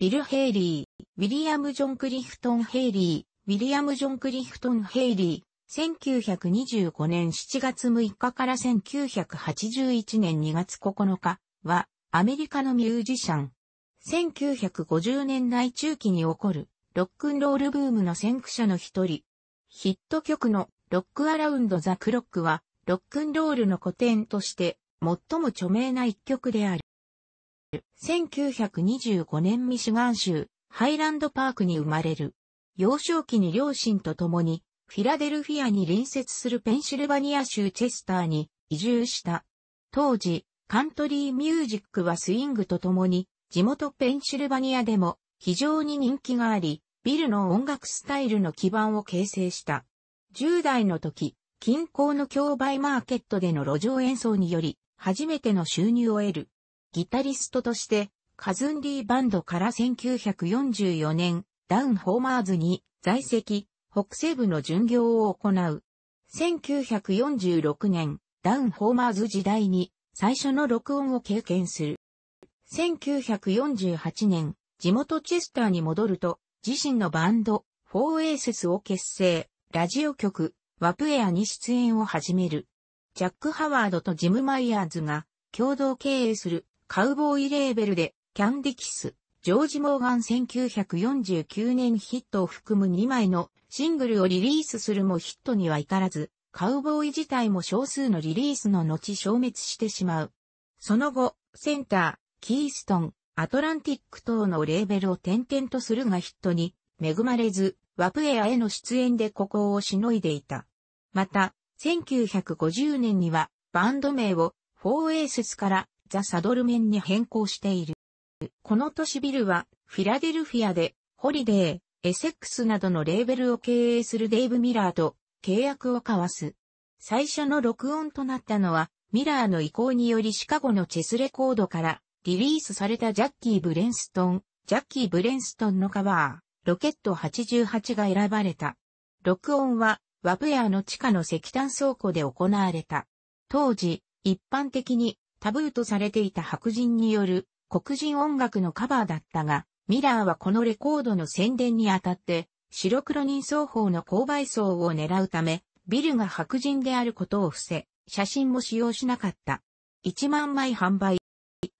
ビル・ヘイリー、ウィリアム・ジョン・クリフトン・ヘイリー、ウィリアム・ジョン・クリフトン・ヘイリー、1925年7月6日から1981年2月9日は、アメリカのミュージシャン。1950年代中期に起こる、ロックンロールブームの先駆者の一人。ヒット曲のロックアラウンドザ・クロックは、ロックンロールの古典として、最も著名な一曲である。1925年ミシガン州、ハイランドパークに生まれる。幼少期に両親と共に、フィラデルフィアに隣接するペンシルバニア州チェスターに移住した。当時、カントリーミュージックはスイングと共に、地元ペンシルバニアでも非常に人気があり、ビルの音楽スタイルの基盤を形成した。10代の時、近郊の競売マーケットでの路上演奏により、初めての収入を得る。ギタリストとして、カズンリーバンドから1944年、ダウン・ホーマーズに在籍、北西部の巡業を行う。1946年、ダウン・ホーマーズ時代に最初の録音を経験する。1948年、地元チェスターに戻ると、自身のバンド、フォーエーセスを結成、ラジオ局、ワプエアに出演を始める。ジャック・ハワードとジム・マイヤーズが共同経営するカウボーイレーベルで、キャンディキス、ジョージ・モーガン1949年ヒットを含む2枚のシングルをリリースするもヒットには至らず、カウボーイ自体も少数のリリースの後消滅してしまう。その後、センター、キーストン、アトランティック等のレーベルを転々とするがヒットに恵まれず、ワプエアへの出演でここをしのいでいた。また、1950年にはバンド名をフォーエースからザ・サドルメンに変更している。この都市ビルは、フィラデルフィアで、ホリデー、エセックスなどのレーベルを経営するデイブ・ミラーと契約を交わす。最初の録音となったのは、ミラーの意向によりシカゴのチェスレコードからリリースされたジャッキー・ブレンストン、ジャッキー・ブレンストンのカバー、ロケット88が選ばれた。録音は、ワブエアの地下の石炭倉庫で行われた。当時、一般的にタブーとされていた白人による黒人音楽のカバーだったが、ミラーはこのレコードの宣伝にあたって、白黒人双方の購買層を狙うため、ビルが白人であることを伏せ、写真も使用しなかった。1万枚販売。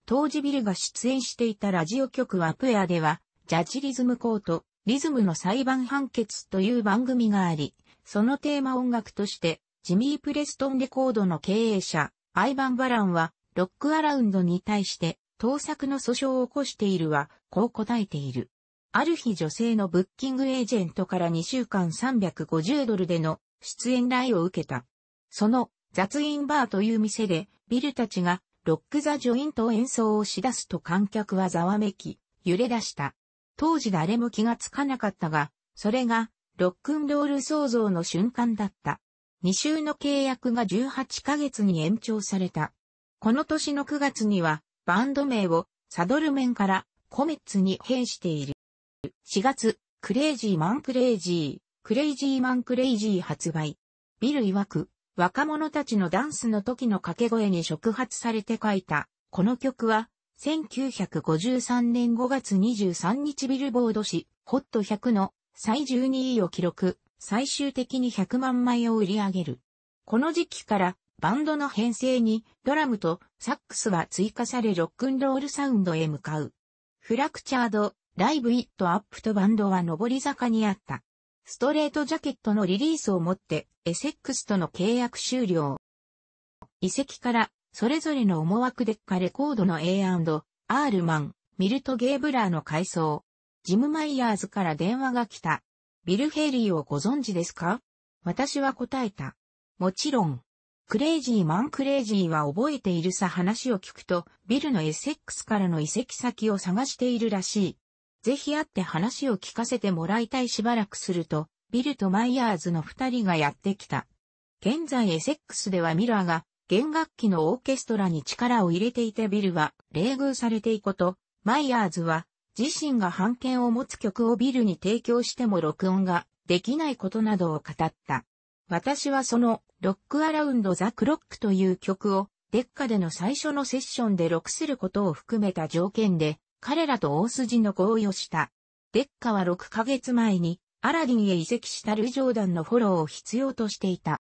当時ビルが出演していたラジオ局はプエアでは、ジャッジリズムコート、リズムの裁判判決という番組があり、そのテーマ音楽として、ジミー・プレストンレコードの経営者、アイバン・バランは、ロックアラウンドに対して盗作の訴訟を起こしているは、こう答えている。ある日女性のブッキングエージェントから2週間350ドルでの出演来を受けた。その雑飲バーという店でビルたちがロックザジョイント演奏をしだすと観客はざわめき、揺れ出した。当時誰も気がつかなかったが、それがロックンロール創造の瞬間だった。2週の契約が18ヶ月に延長された。この年の9月には、バンド名をサドルメンからコメッツに変している。4月、クレイジーマンクレイジー、クレイジーマンクレイジー発売。ビル曰く、若者たちのダンスの時の掛け声に触発されて書いた、この曲は、1953年5月23日ビルボード誌、ホット100の最12位を記録、最終的に100万枚を売り上げる。この時期からバンドの編成にドラムとサックスは追加されロックンロールサウンドへ向かう。フラクチャード、ライブイットアップとバンドは上り坂にあった。ストレートジャケットのリリースをもってエセックスとの契約終了。遺跡からそれぞれの思惑でカレコードの A&R マン、ミルト・ゲーブラーの回想。ジム・マイヤーズから電話が来た。ビル・ヘイリーをご存知ですか私は答えた。もちろん。クレイジーマンクレイジーは覚えているさ話を聞くと、ビルのエセックスからの移籍先を探しているらしい。ぜひ会って話を聞かせてもらいたいしばらくすると、ビルとマイヤーズの二人がやってきた。現在エセックスではミラーが弦楽器のオーケストラに力を入れていてビルは冷遇されていこと、マイヤーズは自身が版権を持つ曲をビルに提供しても録音ができないことなどを語った。私はそのロックアラウンドザクロックという曲を、デッカでの最初のセッションで録することを含めた条件で、彼らと大筋の合意をした。デッカは6ヶ月前に、アラディンへ移籍したル・ジョーダンのフォローを必要としていた。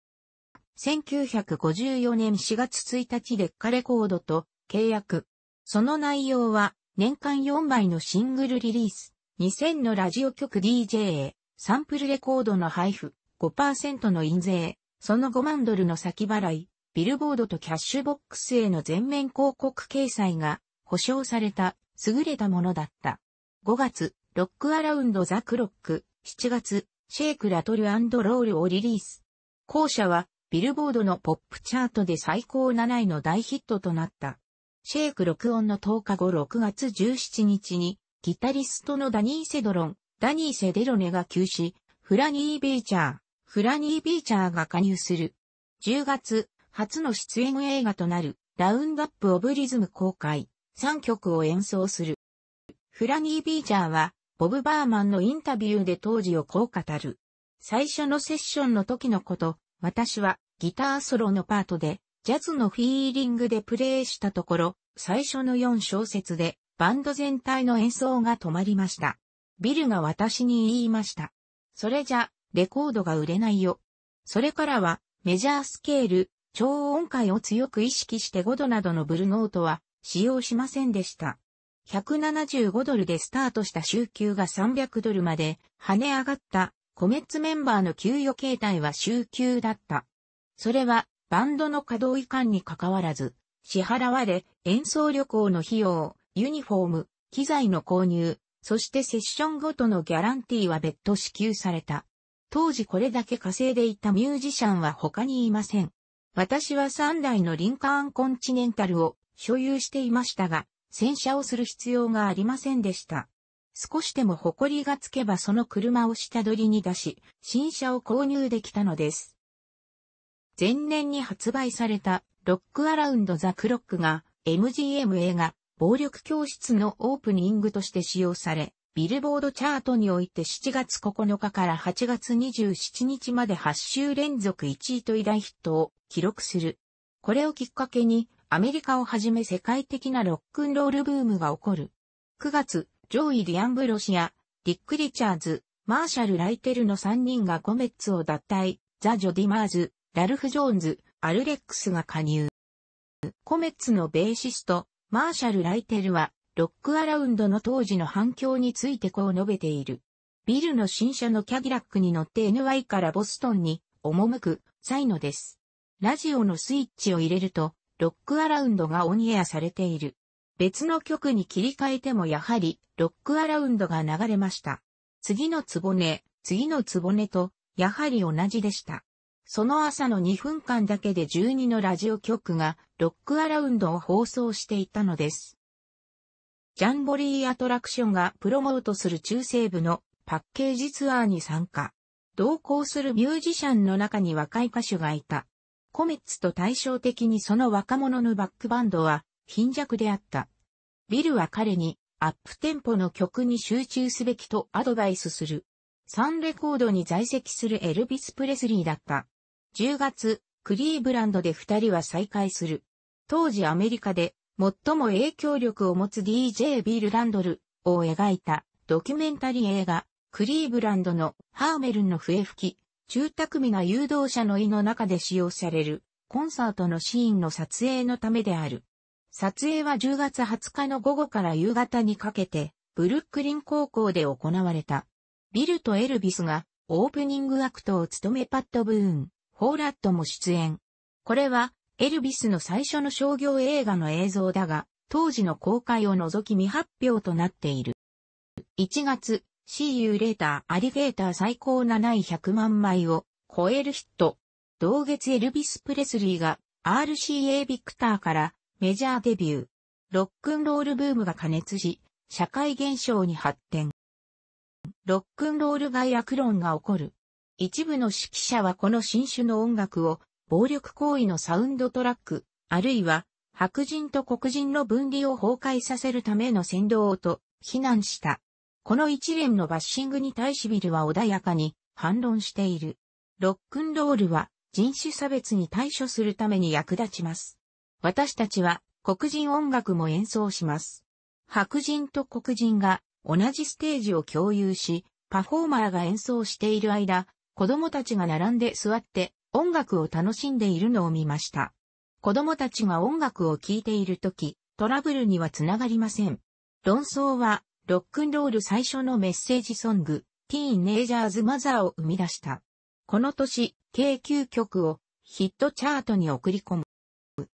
1954年4月1日デッカレコードと契約。その内容は、年間4枚のシングルリリース、2000のラジオ局 DJ、サンプルレコードの配布、5%の印税、その5万ドルの先払い、ビルボードとキャッシュボックスへの全面広告掲載が保証された優れたものだった。5月、ロックアラウンドザクロック、7月、シェイクラトルロールをリリース。後者は、ビルボードのポップチャートで最高7位の大ヒットとなった。シェイク録音の10日後6月17日に、ギタリストのダニー・セドロン、ダニー・セデロネが急死、フラニー・ベイチャー、フラニー・ビーチャーが加入する。10月、初の出演映画となる、ラウンドアップ・オブ・リズム公開、3曲を演奏する。フラニー・ビーチャーは、ボブ・バーマンのインタビューで当時をこう語る。最初のセッションの時のこと、私はギターソロのパートで、ジャズのフィーリングでプレイしたところ、最初の4小節で、バンド全体の演奏が止まりました。ビルが私に言いました。それじゃ、レコードが売れないよ。それからは、メジャースケール、超音階を強く意識して5度などのブルノートは使用しませんでした。175ドルでスタートした週休が300ドルまで跳ね上がったコメッツメンバーの給与形態は週休だった。それはバンドの稼働移管にに関わらず支払われ演奏旅行の費用、ユニフォーム、機材の購入、そしてセッションごとのギャランティーは別途支給された。当時これだけ稼いでいたミュージシャンは他にいません。私は3台のリンカーンコンチネンタルを所有していましたが、洗車をする必要がありませんでした。少しでも埃がつけばその車を下取りに出し、新車を購入できたのです。前年に発売されたロックアラウンドザクロックが MGM 映画暴力教室のオープニングとして使用され、ビルボードチャートにおいて7月9日から8月27日まで8週連続1位と偉大ヒットを記録する。これをきっかけに、アメリカをはじめ世界的なロックンロールブームが起こる。9月、上位ディアンブロシア、ディック・リチャーズ、マーシャル・ライテルの3人がコメッツを脱退、ザ・ジョ・ディマーズ、ラルフ・ジョーンズ、アルレックスが加入。コメッツのベーシスト、マーシャル・ライテルは、ロックアラウンドの当時の反響についてこう述べている。ビルの新車のキャディラックに乗って NY からボストンに赴く際のです。ラジオのスイッチを入れると、ロックアラウンドがオンエアされている。別の曲に切り替えてもやはり、ロックアラウンドが流れました。次のつぼね、次のつぼねと、やはり同じでした。その朝の2分間だけで12のラジオ局が、ロックアラウンドを放送していたのです。ジャンボリーアトラクションがプロモートする中西部のパッケージツアーに参加。同行するミュージシャンの中に若い歌手がいた。コメッツと対照的にその若者のバックバンドは貧弱であった。ビルは彼にアップテンポの曲に集中すべきとアドバイスする。サンレコードに在籍するエルビス・プレスリーだった。10月、クリーブランドで二人は再会する。当時アメリカで最も影響力を持つ DJ ビル・ランドルを描いたドキュメンタリー映画、クリーブランドのハーメルンの笛吹き、中巧みな誘導者の意の中で使用されるコンサートのシーンの撮影のためである。撮影は10月20日の午後から夕方にかけて、ブルックリン高校で行われた。ビルとエルビスがオープニングアクトを務めパッドブーン、ホーラットも出演。これはエルビスの最初の商業映画の映像だが、当時の公開を除き未発表となっている。1月、See You Later アリゲーター最高7位100万枚を超えるヒット。同月エルビス・プレスリーが RCA ビクターからメジャーデビュー。ロックンロールブームが加熱し、社会現象に発展。ロックンロール外悪論が起こる。一部の指揮者はこの新種の音楽を暴力行為のサウンドトラック、あるいは白人と黒人の分離を崩壊させるための扇動と非難した。この一連のバッシングに対しビルは穏やかに反論している。ロックンロールは人種差別に対処するために役立ちます。私たちは黒人音楽も演奏します。白人と黒人が同じステージを共有し、パフォーマーが演奏している間、子供たちが並んで座って音楽を楽しんでいるのを見ました。子供たちが音楽を聴いているとき、トラブルにはつながりません。論争は、ロックンロール最初のメッセージソング、ティーンネイジャーズマザーを生み出した。この年、京9曲をヒットチャートに送り込む。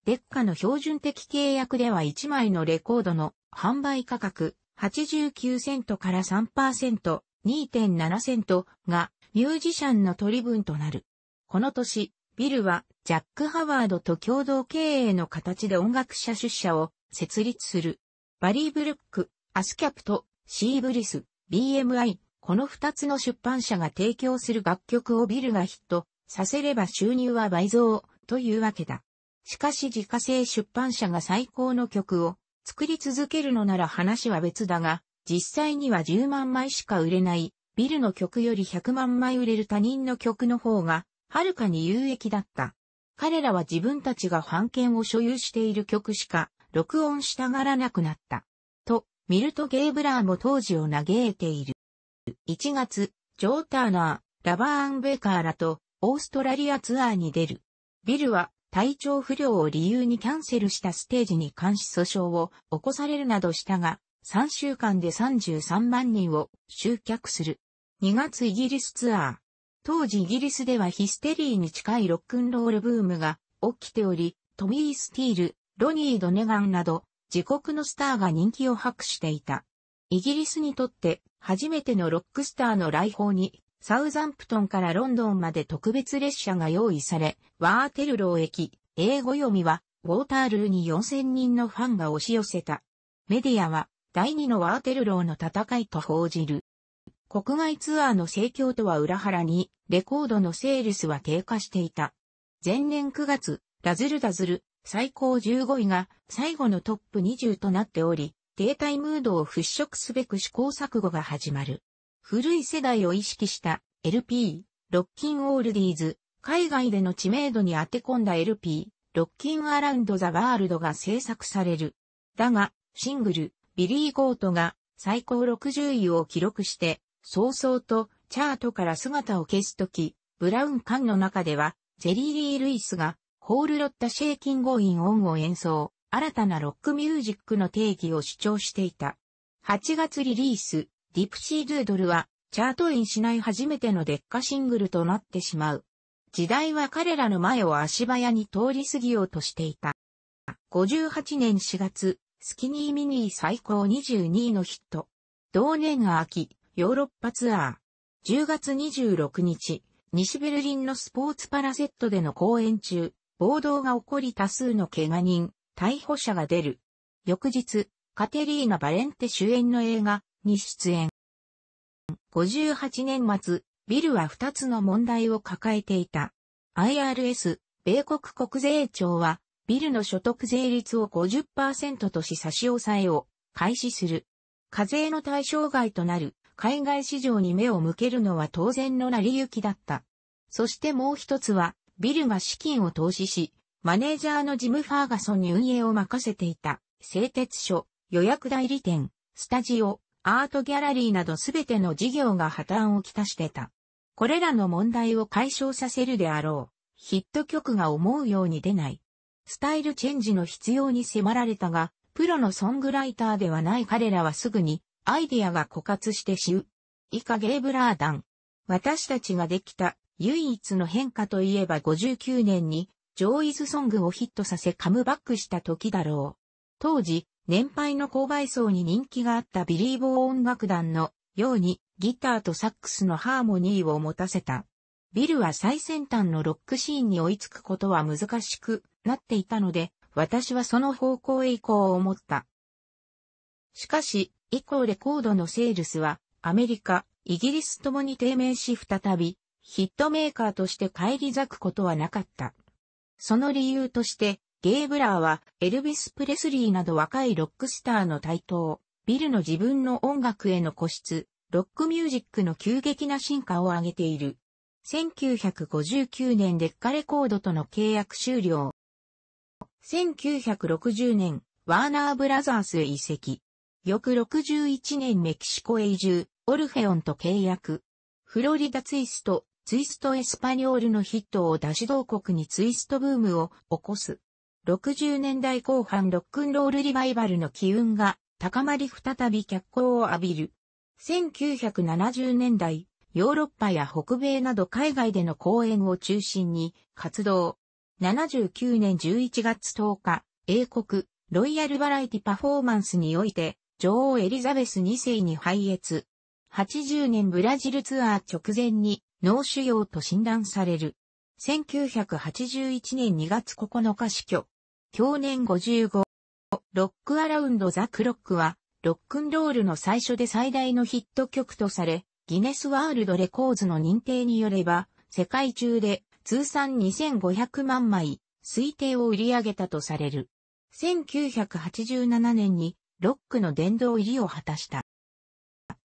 デッカの標準的契約では1枚のレコードの販売価格89セントから3%、2.7セントがミュージシャンの取り分となる。この年、ビルはジャック・ハワードと共同経営の形で音楽者出社を設立する。バリー・ブルック、アスキャプト、シーブリス、BMI、この二つの出版社が提供する楽曲をビルがヒットさせれば収入は倍増というわけだ。しかし自家製出版社が最高の曲を作り続けるのなら話は別だが、実際には10万枚しか売れない、ビルの曲より100万枚売れる他人の曲の方がはるかに有益だった。彼らは自分たちが版権を所有している曲しか録音したがらなくなった。と、ミルト・ゲイブラーも当時を嘆いている。1月、ジョー・ターナー、ラバー・ン・ベーカーらとオーストラリアツアーに出る。ビルは体調不良を理由にキャンセルしたステージに監視訴訟を起こされるなどしたが、3週間で33万人を集客する。2月イギリスツアー。当時イギリスではヒステリーに近いロックンロールブームが起きており、トミー・スティール、ロニー・ドネガンなど、自国のスターが人気を博していた。イギリスにとって初めてのロックスターの来訪に、サウザンプトンからロンドンまで特別列車が用意され、ワーテルロー駅、英語読みは、ウォータールーに4000人のファンが押し寄せた。メディアは、第2のワーテルローの戦いと報じる。国外ツアーの盛況とは裏腹に、レコードのセールスは低下していた。前年9月、ラズルダズル、最高15位が最後のトップ20となっており、停滞ムードを払拭すべく試行錯誤が始まる。古い世代を意識した LP、ロッキンオールディーズ、海外での知名度に当て込んだ LP、ロッキンアラウンドザワールドが制作される。だが、シングル、ビリー・ゴートが最高60位を記録して、早々とチャートから姿を消すとき、ブラウン管の中では、ジェリー・リー・ルイスが、ホール・ロッタ・シェイキン・ゴイン・オンを演奏、新たなロックミュージックの定義を主張していた。8月リリース、ディプシー・ドゥードルは、チャートインしない初めてのデッカシングルとなってしまう。時代は彼らの前を足早に通り過ぎようとしていた。58年4月、スキニーミニー最高22位のヒット。同年秋、ヨーロッパツアー。10月26日、西ベルリンのスポーツパラセットでの公演中、暴動が起こり多数の怪我人、逮捕者が出る。翌日、カテリーナ・バレンテ主演の映画に出演。58年末、ビルは2つの問題を抱えていた。IRS、米国国税庁は、ビルの所得税率を50%とし差し押さえを開始する。課税の対象外となる海外市場に目を向けるのは当然の成り行きだった。そしてもう一つは、ビルが資金を投資し、マネージャーのジム・ファーガソンに運営を任せていた、製鉄所、予約代理店、スタジオ、アートギャラリーなどすべての事業が破綻をきたしてた。これらの問題を解消させるであろう。ヒット曲が思うように出ない。スタイルチェンジの必要に迫られたが、プロのソングライターではない彼らはすぐにアイディアは枯渇して死ぬ。以下ゲイブラーダン。私たちができた唯一の変化といえば59年にジョーイズソングをヒットさせカムバックした時だろう。当時、年配の購買層に人気があったビリーボー音楽団のようにギターとサックスのハーモニーを持たせた。ビルは最先端のロックシーンに追いつくことは難しくなっていたので、私はその方向へ行こうを思った。しかし、以降レコードのセールスは、アメリカ、イギリスともに低迷し再び、ヒットメーカーとして返り咲くことはなかった。その理由として、ゲイ・ブラーは、エルビス・プレスリーなど若いロックスターの台頭、ビルの自分の音楽への固執、ロックミュージックの急激な進化を挙げている。1959年デッカレコードとの契約終了。1960年、ワーナーブラザースへ移籍。翌61年メキシコへ移住、オルフェオンと契約。フロリダツイスト、ツイストエスパニョールのヒットを出し同国にツイストブームを起こす。60年代後半ロックンロールリバイバルの機運が高まり再び脚光を浴びる。1970年代、ヨーロッパや北米など海外での公演を中心に活動。79年11月10日、英国、ロイヤルバラエティパフォーマンスにおいて、女王エリザベス2世に敗越。80年ブラジルツアー直前に脳腫瘍と診断される。1981年2月9日死去。去年55。ロックアラウンドザクロックは、ロックンロールの最初で最大のヒット曲とされ、ギネスワールドレコーズの認定によれば、世界中で通算2500万枚、推定を売り上げたとされる。1987年にロックの殿堂入りを果たした。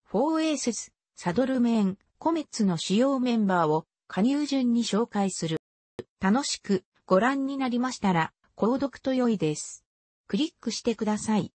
フォーエーセス、サドルメン、コメッツの主要メンバーを加入順に紹介する。楽しくご覧になりましたら、購読と良いです。クリックしてください。